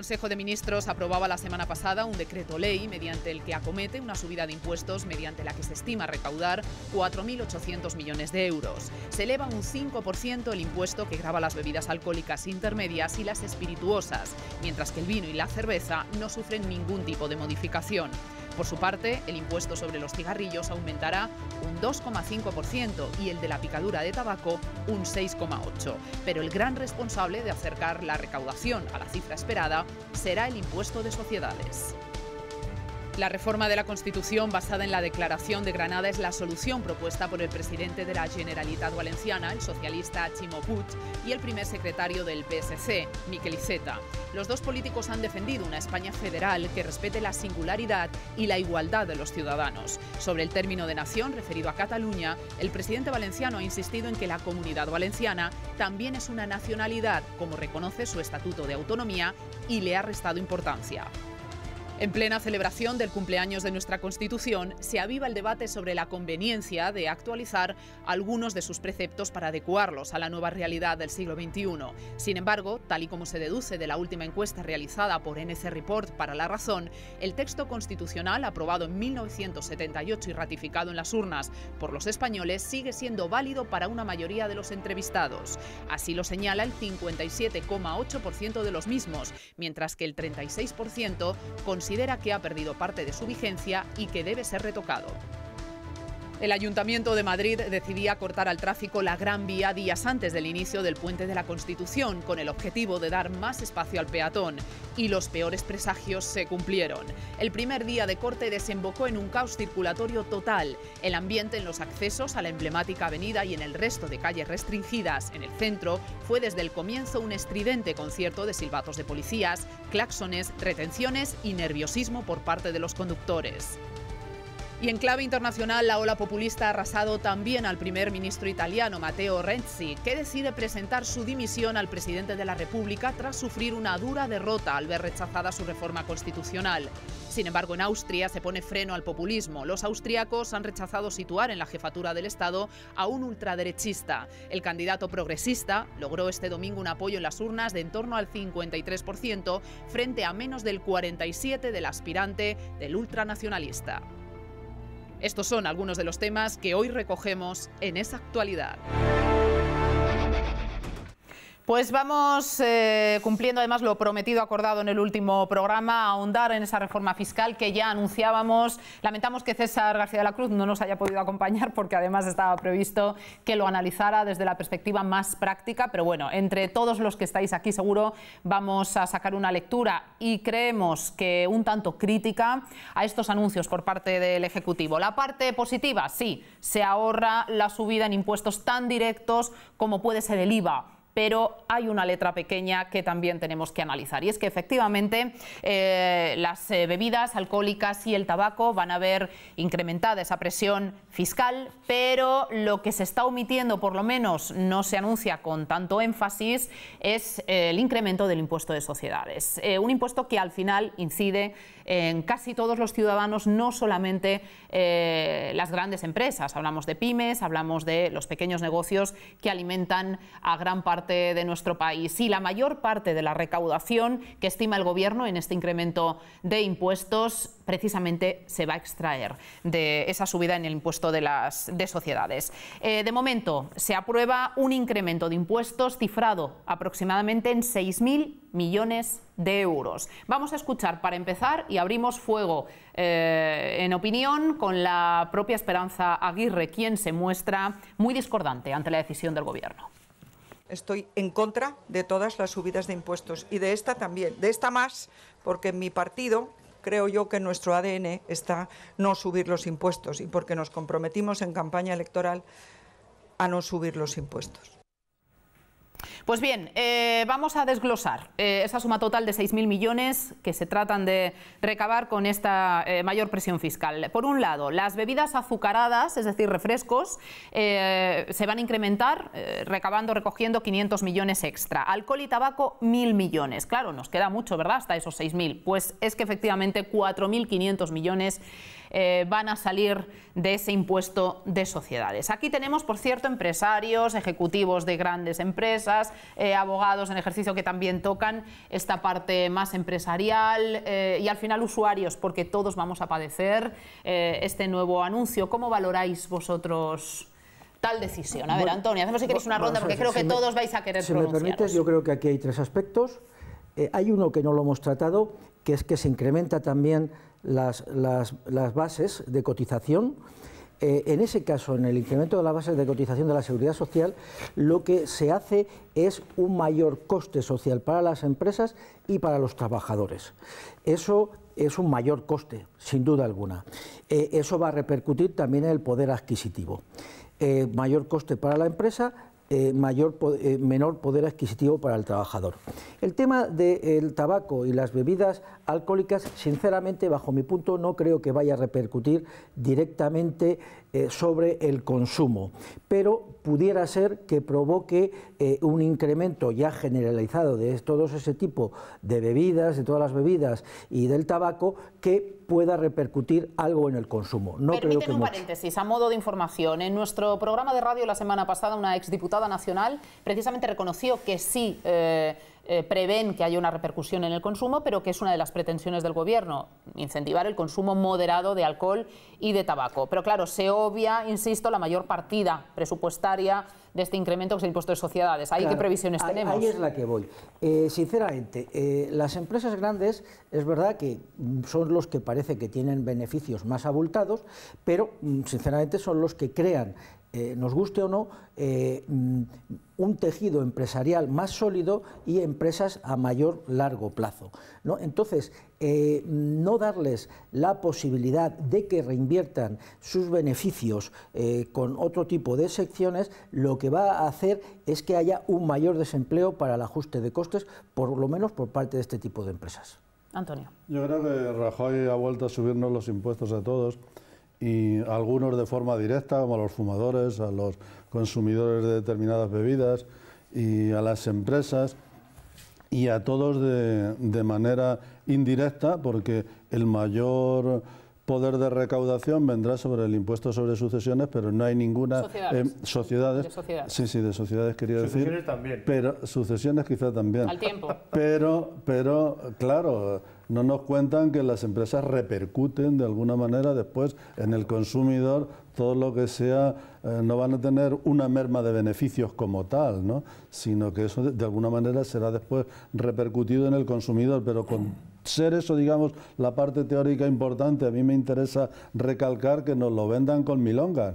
El Consejo de Ministros aprobaba la semana pasada un decreto ley mediante el que acomete una subida de impuestos mediante la que se estima recaudar 4.800 millones de euros. Se eleva un 5% el impuesto que grava las bebidas alcohólicas intermedias y las espirituosas, mientras que el vino y la cerveza no sufren ningún tipo de modificación. Por su parte, el impuesto sobre los cigarrillos aumentará un 2,5% y el de la picadura de tabaco un 6,8%. Pero el gran responsable de acercar la recaudación a la cifra esperada será el impuesto de sociedades. La reforma de la Constitución basada en la Declaración de Granada es la solución propuesta por el presidente de la Generalitat Valenciana, el socialista Chimo Puig, y el primer secretario del PSC, Miquel Iceta. Los dos políticos han defendido una España federal que respete la singularidad y la igualdad de los ciudadanos. Sobre el término de nación referido a Cataluña, el presidente valenciano ha insistido en que la comunidad valenciana también es una nacionalidad, como reconoce su Estatuto de Autonomía, y le ha restado importancia. En plena celebración del cumpleaños de nuestra Constitución, se aviva el debate sobre la conveniencia de actualizar algunos de sus preceptos para adecuarlos a la nueva realidad del siglo XXI. Sin embargo, tal y como se deduce de la última encuesta realizada por NC Report para La Razón, el texto constitucional aprobado en 1978 y ratificado en las urnas por los españoles sigue siendo válido para una mayoría de los entrevistados. Así lo señala el 57,8% de los mismos, mientras que el 36% considera considera que ha perdido parte de su vigencia y que debe ser retocado. El Ayuntamiento de Madrid decidía cortar al tráfico la Gran Vía días antes del inicio del Puente de la Constitución, con el objetivo de dar más espacio al peatón. Y los peores presagios se cumplieron. El primer día de corte desembocó en un caos circulatorio total. El ambiente en los accesos a la emblemática avenida y en el resto de calles restringidas en el centro fue desde el comienzo un estridente concierto de silbatos de policías, claxones, retenciones y nerviosismo por parte de los conductores. Y en clave internacional, la ola populista ha arrasado también al primer ministro italiano, Matteo Renzi, que decide presentar su dimisión al presidente de la República tras sufrir una dura derrota al ver rechazada su reforma constitucional. Sin embargo, en Austria se pone freno al populismo. Los austriacos han rechazado situar en la jefatura del Estado a un ultraderechista. El candidato progresista logró este domingo un apoyo en las urnas de en torno al 53% frente a menos del 47% del aspirante del ultranacionalista. Estos son algunos de los temas que hoy recogemos en esa actualidad. Pues vamos eh, cumpliendo además lo prometido acordado en el último programa, ahondar en esa reforma fiscal que ya anunciábamos. Lamentamos que César García de la Cruz no nos haya podido acompañar porque además estaba previsto que lo analizara desde la perspectiva más práctica, pero bueno, entre todos los que estáis aquí seguro vamos a sacar una lectura y creemos que un tanto crítica a estos anuncios por parte del Ejecutivo. La parte positiva, sí, se ahorra la subida en impuestos tan directos como puede ser el IVA pero hay una letra pequeña que también tenemos que analizar. Y es que efectivamente eh, las eh, bebidas alcohólicas y el tabaco van a ver incrementada esa presión fiscal, pero lo que se está omitiendo, por lo menos no se anuncia con tanto énfasis, es eh, el incremento del impuesto de sociedades. un impuesto que al final incide en casi todos los ciudadanos, no solamente las grandes empresas. Hablamos de pymes, hablamos de los pequeños negocios que alimentan a gran parte de nuestro país y la mayor parte de la recaudación que estima el Gobierno en este incremento de impuestos precisamente se va a extraer de esa subida en el impuesto de las de sociedades. Eh, de momento se aprueba un incremento de impuestos cifrado aproximadamente en 6.000 millones de euros. Vamos a escuchar para empezar y abrimos fuego eh, en opinión con la propia Esperanza Aguirre, quien se muestra muy discordante ante la decisión del Gobierno. Estoy en contra de todas las subidas de impuestos y de esta también, de esta más, porque en mi partido creo yo que nuestro ADN está no subir los impuestos y porque nos comprometimos en campaña electoral a no subir los impuestos. Pues bien, eh, vamos a desglosar eh, esa suma total de 6.000 millones que se tratan de recabar con esta eh, mayor presión fiscal. Por un lado, las bebidas azucaradas, es decir, refrescos, se van a incrementar recabando, recogiendo 500 millones extra. Alcohol y tabaco, 1.000 millones. Claro, nos queda mucho, ¿verdad? Hasta esos 6.000. Pues es que efectivamente 4.500 millones eh, van a salir de ese impuesto de sociedades. Aquí tenemos, por cierto, empresarios, ejecutivos de grandes empresas, eh, abogados en ejercicio que también tocan esta parte más empresarial eh, y al final usuarios, porque todos vamos a padecer este nuevo anuncio. ¿Cómo valoráis vosotros? tal decisión. A ver, Antonio, hacemos si queréis una ronda porque creo que todos vais a querer Si me permites, yo creo que aquí hay tres aspectos. Eh, hay uno que no lo hemos tratado, que es que se incrementa también las, bases de cotización. Eh, en ese caso, en el incremento de las bases de cotización de la seguridad social, lo que se hace es un mayor coste social para las empresas y para los trabajadores. Eso es un mayor coste, sin duda alguna. Eh, eso va a repercutir también en el poder adquisitivo. mayor coste para la empresa, eh, mayor, eh, menor poder adquisitivo para el trabajador. El tema del tabaco y las bebidas alcohólicas, sinceramente, bajo mi punto, no creo que vaya a repercutir directamente eh, sobre el consumo, pero pudiera ser que provoque eh, un incremento ya generalizado de todos ese tipo de bebidas, de todas las bebidas y del tabaco, que pueda repercutir algo en el consumo. No creo que un paréntesis, a modo de información. En nuestro programa de radio la semana pasada, una exdiputada nacional precisamente reconoció que sí. Eh, eh, prevén que haya una repercusión en el consumo, pero que es una de las pretensiones del Gobierno, incentivar el consumo moderado de alcohol y de tabaco. Pero claro, se obvia, insisto, la mayor partida presupuestaria de este incremento que es el impuesto de sociedades. ¿Ahí qué previsiones tenemos? Ahí es la que voy. Eh, sinceramente, eh, las empresas grandes es verdad que mm, son los que parece que tienen beneficios más abultados, pero mm, sinceramente son los que crean eh, nos guste o no, eh, mm, un tejido empresarial más sólido y empresas a mayor largo plazo. ¿no? Entonces, eh, no darles la posibilidad de que reinviertan sus beneficios con otro tipo de secciones, lo que va a hacer es que haya un mayor desempleo para el ajuste de costes, por lo menos por parte de este tipo de empresas. Antonio. Yo creo que Rajoy ha vuelto a subirnos los impuestos a todos y algunos de forma directa, como a los fumadores, a los consumidores de determinadas bebidas y a las empresas y a todos de manera indirecta, porque el mayor poder de recaudación vendrá sobre el impuesto sobre sucesiones, pero no hay ninguna em, sociedades. de sociedades. Sí, sí, de sociedades quería sucesiones decir. También. Pero sucesiones quizás también. Al tiempo. Pero, pero claro, no nos cuentan que las empresas repercuten de alguna manera después en el consumidor todo lo que sea, eh, no van a tener una merma de beneficios como tal, ¿no? sino que eso de alguna manera será después repercutido en el consumidor, pero con ser eso, digamos, la parte teórica importante. A mí me interesa recalcar que nos lo vendan con milongas,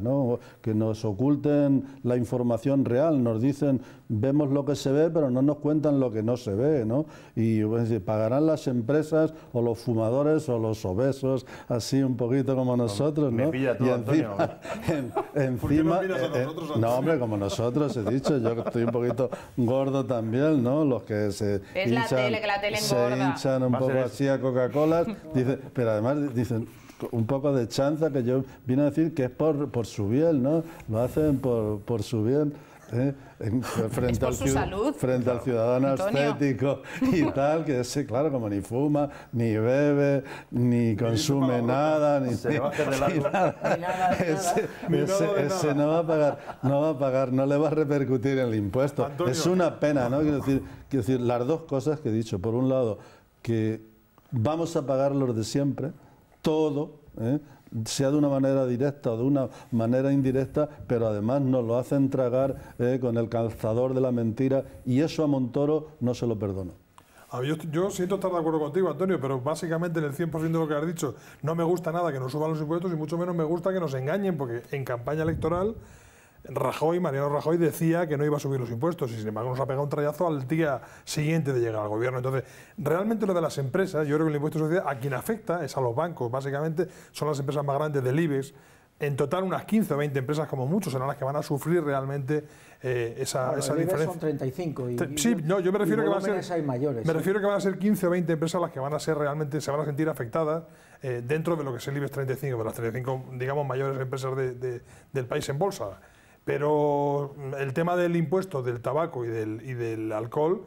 que nos oculten la información real, nos dicen vemos lo que se ve, pero no nos cuentan lo que no se ve, ¿no? Y pues, pagarán las empresas o los fumadores o los obesos, así un poquito como nosotros, ¿no? y encima, Antonio. encima, eh, eh, no, hombre, como nosotros he dicho, yo estoy un poquito gordo también, ¿no? Los que se hinchan, se hinchan un poco así a Coca-Cola, dice, pero además dicen un poco de chanza que yo vine a decir que es por, por su bien, ¿no? Lo hacen por, por su bien. ¿eh? frente, al, salud, frente al, ciudadano estético y tal, que ese, claro, como ni fuma, ni bebe, ni consume nada, ni, nada. Ese, no va a pagar, no va a pagar, no le va a repercutir el impuesto. Es una pena, ¿no? Quiero decir, quiero decir, las dos cosas que he dicho. Por un lado, que vamos a pagar los de siempre, todo, ¿eh? sea de una manera directa o de una manera indirecta, pero además nos lo hacen tragar eh, con el calzador de la mentira y eso a Montoro no se lo perdono. Ah, yo, yo, siento estar de acuerdo contigo, Antonio, pero básicamente en el 100% de lo que has dicho, no me gusta nada que nos suban los impuestos y mucho menos me gusta que nos engañen, porque en campaña electoral Rajoy, Mariano Rajoy, decía que no iba a subir los impuestos y sin embargo nos ha pegado un trayazo al día siguiente de llegar al gobierno. Entonces, realmente lo de las empresas, yo creo que el impuesto de sociedad a quien afecta es a los bancos, básicamente son las empresas más grandes del IBEX. En total, unas 15 o 20 empresas, como muchos, son las que van a sufrir realmente eh, esa, e diferencia. son 35. Y, sí, no, yo me refiero que van a ser. Mayores, me que van a ser 15 o 20 empresas las que van a ser realmente, se van a sentir afectadas eh, dentro de lo que es el IBEX 35, de las 35, digamos, mayores empresas del país en bolsa. Pero mm, el tema del impuesto del tabaco y del, alcohol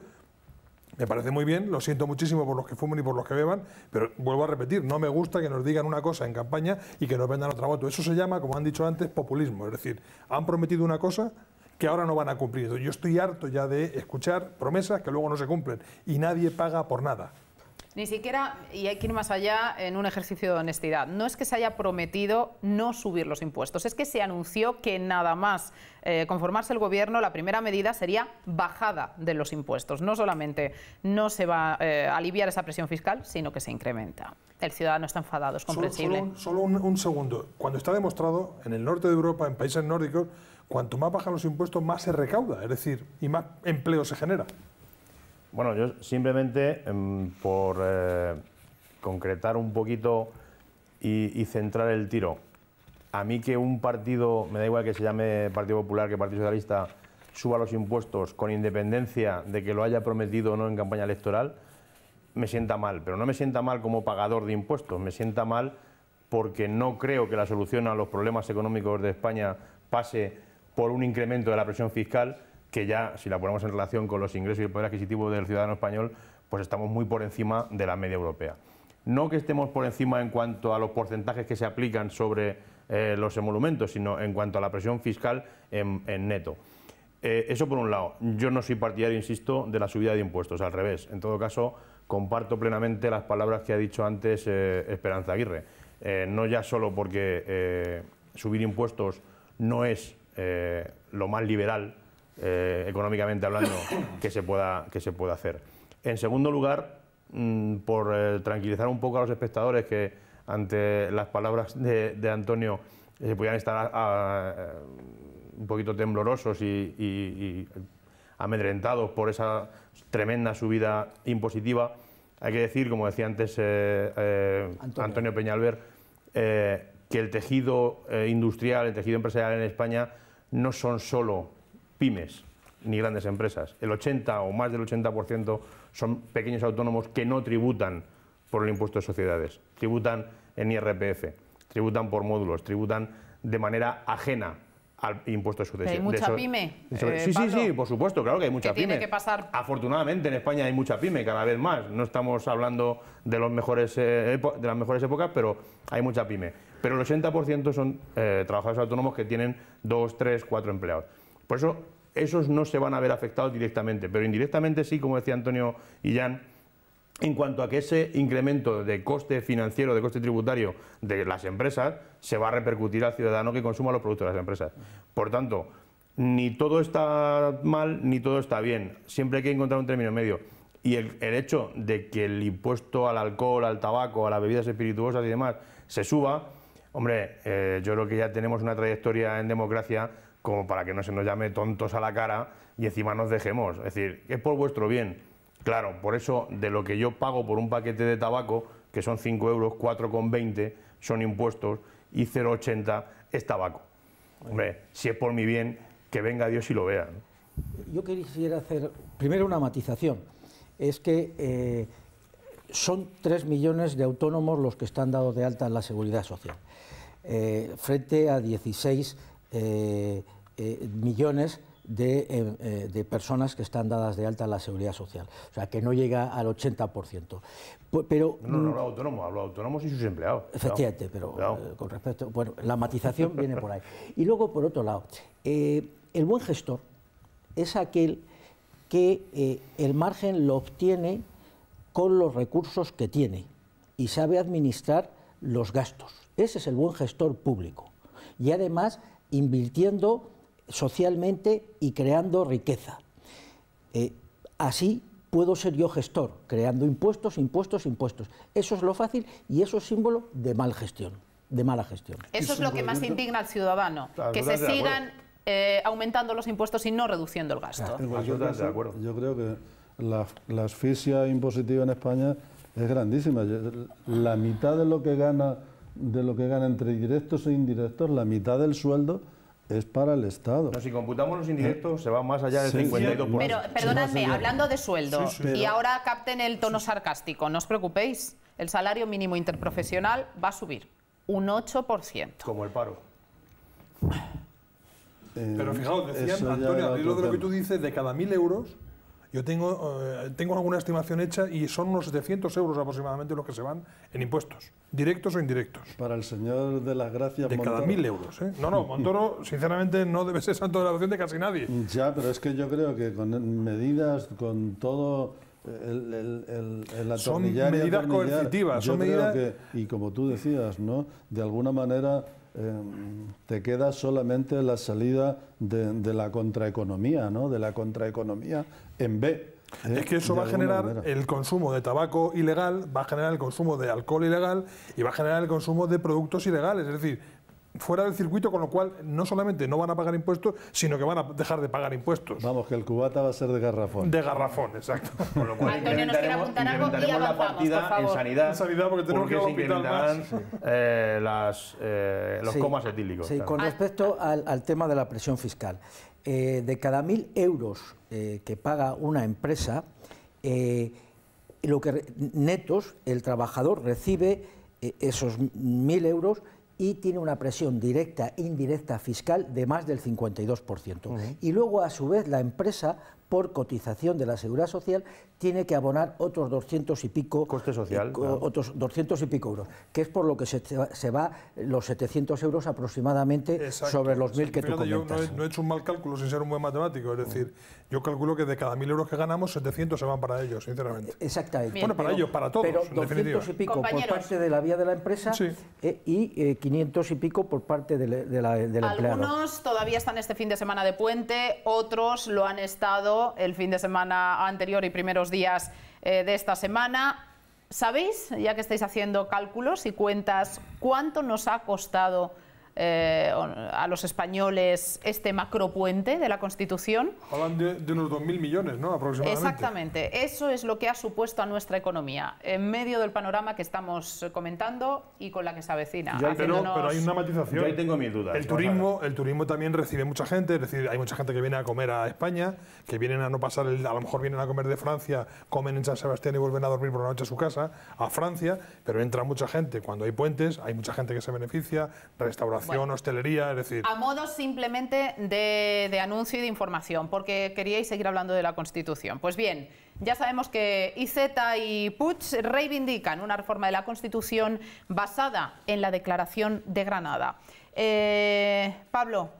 me parece muy bien, lo siento muchísimo por los que fumen y por los que beban, pero vuelvo a repetir, no me gusta que nos digan una cosa en campaña y que nos vendan otra voto. Eso se llama, como han dicho antes, populismo. Es decir, han prometido una cosa que ahora no van a cumplir. Yo estoy harto ya de escuchar promesas que luego no se cumplen y nadie paga por nada. Ni siquiera, y hay que ir más allá en un ejercicio de honestidad, no es que se haya prometido no subir los impuestos, es que se anunció que nada más eh, conformarse el gobierno, la primera medida sería bajada de los impuestos. No solamente no se va eh, a aliviar esa presión fiscal, sino que se incrementa. El ciudadano está enfadado, es comprensible. Solo, un, un segundo. Cuando está demostrado en el norte de Europa, en países nórdicos, cuanto más bajan los impuestos, más se recauda, es decir, y más empleo se genera. Bueno, yo simplemente em, por eh, concretar un poquito y, y, centrar el tiro. A mí que un partido, me da igual que se llame Partido Popular que Partido Socialista, suba los impuestos con independencia de que lo haya prometido o no en campaña electoral, me sienta mal. Pero no me sienta mal como pagador de impuestos, me sienta mal porque no creo que la solución a los problemas económicos de España pase por un incremento de la presión fiscal, que ya, si la ponemos en relación con los ingresos y el poder adquisitivo del ciudadano español, pues estamos muy por encima de la media europea. No que estemos por encima en cuanto a los porcentajes que se aplican sobre eh, los emolumentos, sino en cuanto a la presión fiscal en, neto. Eh, eso por un lado. Yo no soy partidario, insisto, de la subida de impuestos, al revés. En todo caso, comparto plenamente las palabras que ha dicho antes eh, Esperanza Aguirre. no ya solo porque subir impuestos no es lo más liberal, eh, económicamente hablando, que se, pueda, que se pueda hacer. En segundo lugar, mm, por eh, tranquilizar un poco a los espectadores que ante las palabras de, Antonio eh, se podían estar un poquito temblorosos y, amedrentados por esa tremenda subida impositiva, hay que decir, como decía antes Antonio. Peñalver, que el tejido industrial, el tejido empresarial en España no son solo pymes ni grandes empresas. El 80 o más del 80% son pequeños autónomos que no tributan por el impuesto de sociedades, tributan en IRPF, tributan por módulos, tributan de manera ajena al impuesto de sucesión. ¿Hay mucha pyme? Eh, sí, sí, sí, por supuesto, claro que hay mucha que pyme. Tiene que pasar... Afortunadamente en España hay mucha pyme cada vez más. No estamos hablando de, eh, las mejores épocas, pero hay mucha pyme. Pero el 80% son eh, trabajadores autónomos que tienen dos, tres, cuatro empleados. Por eso esos no se van a ver afectados directamente, pero indirectamente sí, como decía Antonio Jan, en cuanto a que ese incremento de coste financiero, de coste tributario de las empresas, se va a repercutir al ciudadano que consuma los productos de las empresas. Por tanto, ni todo está mal, ni todo está bien. Siempre hay que encontrar un término medio. Y el, hecho de que el impuesto al alcohol, al tabaco, a las bebidas espirituosas y demás se suba, hombre, eh, yo creo que ya tenemos una trayectoria en democracia como para que no se nos llame tontos a la cara y encima nos dejemos. Es decir, es por vuestro bien. Claro, por eso de lo que yo pago por un paquete de tabaco, que son 5 euros, 4,20 son impuestos y 0,80 es tabaco. Hombre, si es por mi bien, que venga Dios y lo vea. Yo quisiera hacer primero una matización. Es que eh, son 3 millones de autónomos los que están dados de alta en la seguridad social, eh, frente a 16 eh, millones eh, eh, de, personas que están dadas de alta en la seguridad social. O sea, que no llega al 80%. Pero, no, no, no mm, autónomos, hablo autónomos y sus empleados. Efectivamente, pero con respecto. Bueno, la matización viene por ahí. Y luego, por otro lado, el buen gestor es aquel que el margen lo obtiene con los recursos que tiene y sabe administrar los gastos. Ese es el buen gestor público. Y además, invirtiendo socialmente y creando riqueza. Eh, así puedo ser yo gestor, creando impuestos, impuestos, impuestos. Eso es lo fácil y eso es símbolo de mal gestión, de mala gestión. Eso es lo que más indigna al ciudadano, que se sigan eh, aumentando los impuestos y no reduciendo el gasto. yo, creo, que la, la asfixia impositiva en España es grandísima. La mitad de lo que gana de lo que gana entre directos e indirectos, la mitad del sueldo es para el Estado. si computamos los indirectos, eh, se va más allá del 52%. Pero, perdóname, hablando de sueldos y ahora capten el tono sarcástico, no os preocupéis, el salario mínimo interprofesional va a subir un 8%. Como el paro. Eh, pero fijaos, decían, Antonio, lo que tú dices, de cada mil euros, yo tengo, eh, tengo alguna estimación hecha y son unos 700 euros aproximadamente los que se van en impuestos, directos o indirectos. Para el señor de las gracias, De cada mil euros. ¿eh? No, no, Montoro, sinceramente, no debe ser santo de la opción de casi nadie. Ya, pero es que yo creo que con medidas, con todo el, el, el, el son medidas coercitivas. Yo son creo medidas... que, y como tú decías, ¿no? De alguna manera Em, te queda solamente la salida de, la contraeconomía, ¿no? De la contraeconomía en B. ¿eh? Es que eso va a generar el consumo de tabaco ilegal, va a generar el consumo de alcohol ilegal y va a generar el consumo de productos ilegales. Es decir, fuera del circuito, con lo cual no solamente no van a pagar impuestos, sino que van a dejar de pagar impuestos. Vamos, que el cubata va a ser de garrafón. De garrafón, exacto. Con lo cual Antonio nos y la en sanidad. En sanidad, porque tenemos que aumentar eh, eh, los comas etílicos. Sí, con ah. respecto al, tema de la presión fiscal. Eh, de cada mil euros que paga una empresa, lo que netos, el trabajador recibe esos mil euros y tiene una presión directa indirecta fiscal de más del 52%. Y luego, a su vez, la empresa, por cotización de la Seguridad Social, tiene que abonar otros 200 y pico... Coste social. Otros 200 y pico euros, que es por lo que se, se va los 700 euros aproximadamente sobre los 1.000 que tú comentas. no he, hecho un mal cálculo sin ser un buen matemático, es decir, mm. yo calculo que de cada 1.000 euros que ganamos, 700 se van para ellos, sinceramente. Eh, exactamente. Bueno, para ellos, para todos, Pero 200 y pico por parte de la vía de la empresa eh, y eh, 500 y pico por parte de la, empleado. Algunos todavía están este fin de semana de puente, otros lo han estado el fin de semana anterior y primeros días eh, de esta semana. ¿Sabéis, ya que estáis haciendo cálculos y cuentas, cuánto nos ha costado eh, a los españoles este macropuente de la Constitución. Hablan de, unos 2.000 millones, ¿no? Aproximadamente. Exactamente. Eso es lo que ha supuesto a nuestra economía, en medio del panorama que estamos comentando y con la que se avecina. pero, hay una matización. Yo ahí tengo mis dudas. El turismo, el turismo también recibe mucha gente, es decir, hay mucha gente que viene a comer a España, que vienen a no pasar, a lo mejor vienen a comer de Francia, comen en San Sebastián y vuelven a dormir por la noche a su casa, a Francia, pero entra mucha gente. Cuando hay puentes, hay mucha gente que se beneficia, restauración a modo simplemente de, anuncio y de información, porque queríais seguir hablando de la Constitución. Pues bien, ya sabemos que IZ y Puig reivindican una reforma de la Constitución basada en la Declaración de Granada. Eh, Pablo,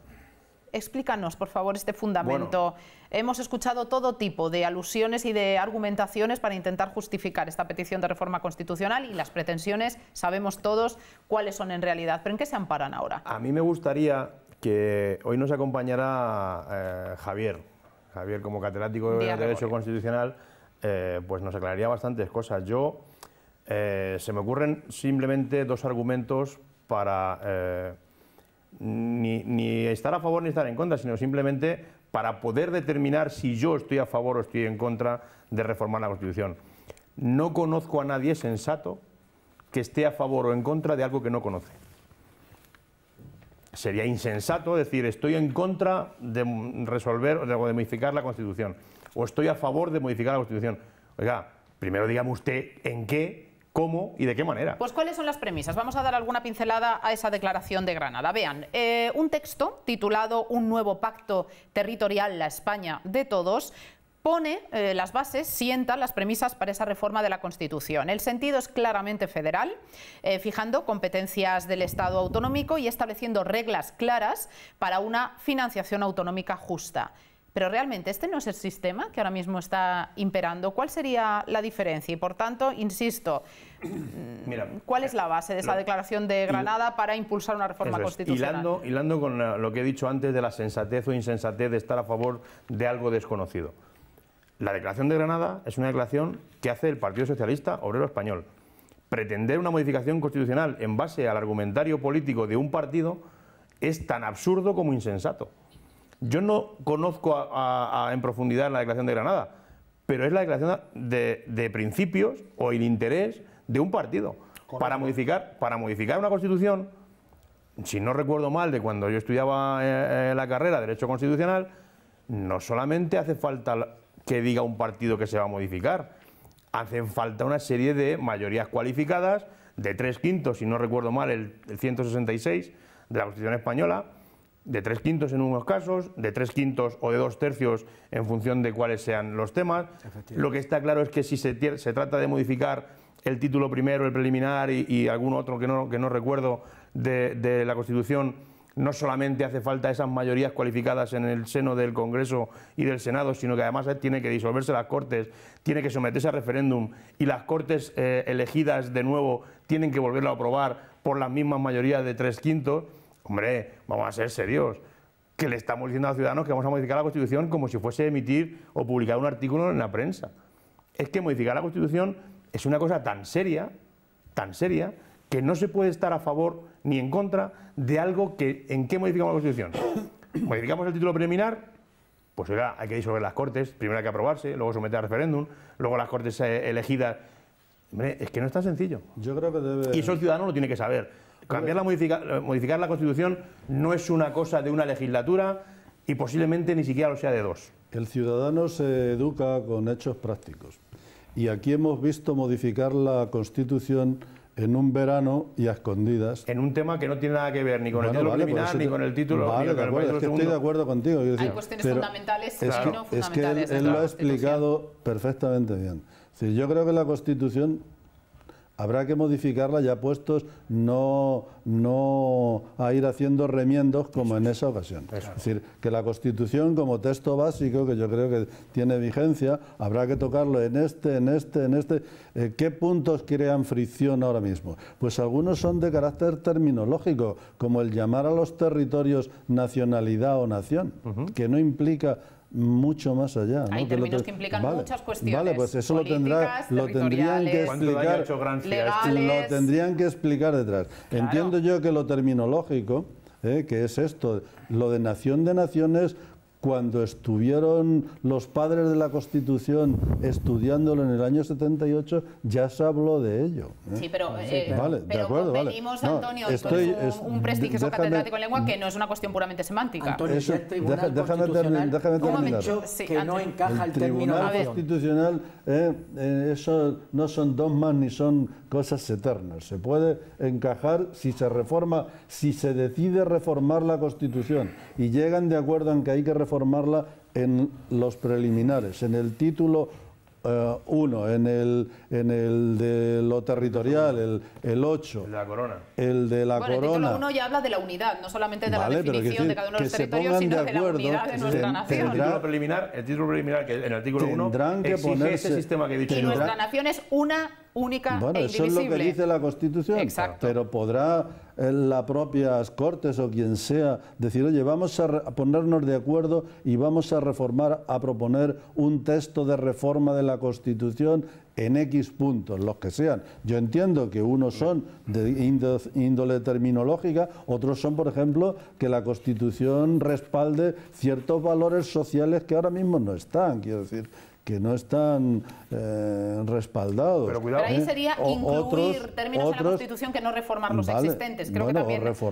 Explícanos, por favor, este fundamento. Hemos escuchado todo tipo de alusiones y de argumentaciones para intentar justificar esta petición de reforma constitucional y las pretensiones, sabemos todos cuáles son en realidad, pero ¿en qué se amparan ahora? A mí me gustaría que hoy nos acompañara eh, Javier, Javier como catedrático de Derecho Constitucional, eh, pues nos aclararía bastantes cosas. Yo, eh, se me ocurren simplemente dos argumentos para ni, estar a favor ni estar en contra, sino simplemente para poder determinar si yo estoy a favor o estoy en contra de reformar la Constitución. No conozco a nadie sensato que esté a favor o en contra de algo que no conoce. Sería insensato decir estoy en contra de resolver o de, modificar la Constitución o estoy a favor de modificar la Constitución. Oiga, primero dígame usted en qué cómo y de qué manera. Pues cuáles son las premisas. Vamos a dar alguna pincelada a esa declaración de Granada. Vean, eh, un texto titulado Un nuevo pacto territorial, la España de todos, pone eh, las bases, sienta las premisas para esa reforma de la Constitución. El sentido es claramente federal, eh, fijando competencias del Estado autonómico y estableciendo reglas claras para una financiación autonómica justa. Pero realmente este no es el sistema que ahora mismo está imperando. ¿Cuál sería la diferencia? Y por tanto, insisto, mm, ¿cuál es la eh, base de esa declaración de Granada para impulsar una reforma constitucional? Hilando, hilando con lo que he dicho antes de la sensatez o insensatez de estar a favor de algo desconocido. La declaración de Granada es una declaración que hace el Partido Socialista Obrero Español. Pretender una modificación constitucional en base al argumentario político de un partido es tan absurdo como insensato. Yo no conozco en profundidad la declaración de Granada, pero es la declaración de, principios o el interés de un partido. Para modificar, para modificar una constitución, si no recuerdo mal de cuando yo estudiaba eh, eh, la carrera de Derecho Constitucional, no solamente hace falta que diga un partido que se va a modificar, hacen falta una serie de mayorías cualificadas de tres quintos, si no recuerdo mal, el 166 de la Constitución Española de tres quintos en unos casos, de tres quintos o de dos tercios en función de cuáles sean los temas. Lo que está claro es que si se, trata de modificar el título primero, el preliminar y, algún otro que no, que no recuerdo de, la Constitución, no solamente hace falta esas mayorías cualificadas en el seno del Congreso y del Senado, sino que además tiene que disolverse las Cortes, tiene que someterse a referéndum y las Cortes eh, elegidas de nuevo tienen que volverlo a aprobar por las mismas mayorías de tres quintos Hombre, vamos a ser serios que le estamos diciendo a los ciudadanos que vamos a modificar la Constitución como si fuese emitir o publicar un artículo en la prensa. Es que modificar la Constitución es una cosa tan seria, tan seria, que no se puede estar a favor ni en contra de algo que... ¿En qué modificamos la Constitución? ¿Modificamos el título preliminar? Pues oiga, hay que disolver las Cortes, primero hay que aprobarse, luego someter a referéndum, luego las Cortes eh, elegidas es que no es tan sencillo. Yo creo que debe... Y eso el ciudadano lo tiene que saber. Cambiar eh, modificar la Constitución no es una cosa de una legislatura y posiblemente ni siquiera lo sea de dos. El ciudadano se educa con hechos prácticos. Y aquí hemos visto modificar la Constitución en un verano y a escondidas. En un tema que no tiene nada que ver ni con el título vale, criminal, ni con el título... Vale, estoy de acuerdo contigo. Hay cuestiones fundamentales, no fundamentales. Es que él lo ha explicado perfectamente bien yo creo que la Constitución habrá que modificarla ya puestos, no, no a ir haciendo remiendos como en esa ocasión. Es decir, que la Constitución como texto básico, que yo creo que tiene vigencia, habrá que tocarlo en este, en este, en este. Eh, ¿Qué puntos crean fricción ahora mismo? Pues algunos son de carácter terminológico, como el llamar a los territorios nacionalidad o nación, que no implica mucho más allá. Hay términos que implican muchas cuestiones. Vale, pues eso lo, tendrá, lo tendrían que explicar. Legales, lo tendrían que explicar detrás. Entiendo yo que lo terminológico, eh, que es esto, lo de nación de naciones cuando estuvieron los padres de la Constitución estudiándolo en el año 78, ya se habló de ello. ¿eh? Sí, pero, eh, vale, de acuerdo, convenimos, Antonio, no, es un, prestigioso catedrático en lengua que no es una cuestión puramente semántica. Antonio, Eso, el tribunal déjame, terminar. que no encaja el, Tribunal término Constitucional, eh, eh, eso no son dogmas ni son cosas eternas. Se puede encajar si se reforma, si se decide reformar la Constitución y llegan de acuerdo en que hay que reformar reformarla en los preliminares, en el título 1, eh, uh, en, el, en el de lo territorial, el 8. El, el de la corona. El de la bueno, corona. El título 1 ya habla de la unidad, no solamente de vale, la definición de cada uno de los territorios, sino de, de, la unidad de nuestra ten, nación. Tendrá, el, título preliminar, el título preliminar que en el artículo 1 tendrán que ponerse, sistema que he dicho. Y nuestra nación es una bueno, e Eso es lo que dice la Constitución. Pero podrá eh, las propias Cortes o quien sea decir, oye, vamos a ponernos de acuerdo y vamos a reformar, a proponer un texto de reforma de la Constitución en X puntos, los que sean. Yo entiendo que unos son de índole terminológica, otros son, por ejemplo, que la Constitución respalde ciertos valores sociales que ahora mismo no están. Quiero decir, que no están eh, respaldados. Pero ahí ¿eh? sería incluir términos en la Constitución que no reformar los existentes. Creo que también es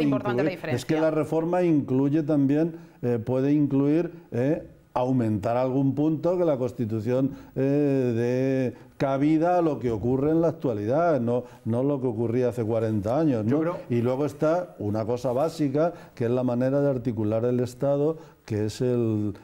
importante la diferencia. Es que la reforma incluye también, eh, puede incluir eh, aumentar algún punto que la Constitución eh, dé cabida a lo que ocurre en la actualidad, no, no lo que ocurría hace 40 años. Y luego está una cosa básica, que es la manera de articular el Estado, que es el,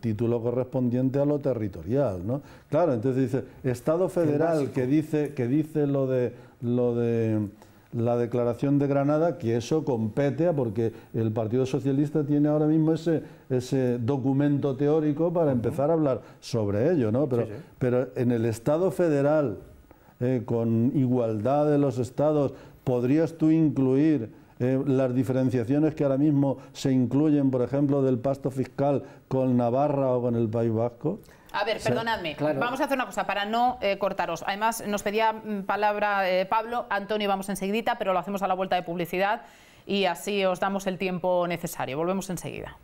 título correspondiente a lo territorial. Claro, entonces dice, Estado federal, que dice, que dice lo de... Lo de la declaración de Granada, que eso compete, a porque el Partido Socialista tiene ahora mismo ese, ese documento teórico para empezar a hablar sobre ello, ¿no? Pero, pero en el Estado federal, eh, con igualdad de los estados, ¿podrías tú incluir eh, las diferenciaciones que ahora mismo se incluyen, por ejemplo, del pasto fiscal con Navarra o con el País Vasco? A ver, perdonadme. Vamos a hacer una cosa para no eh, cortaros. Además, nos pedía mm, palabra eh, Pablo, Antonio, vamos enseguida, pero lo hacemos a la vuelta de publicidad y así os damos el tiempo necesario. Volvemos enseguida.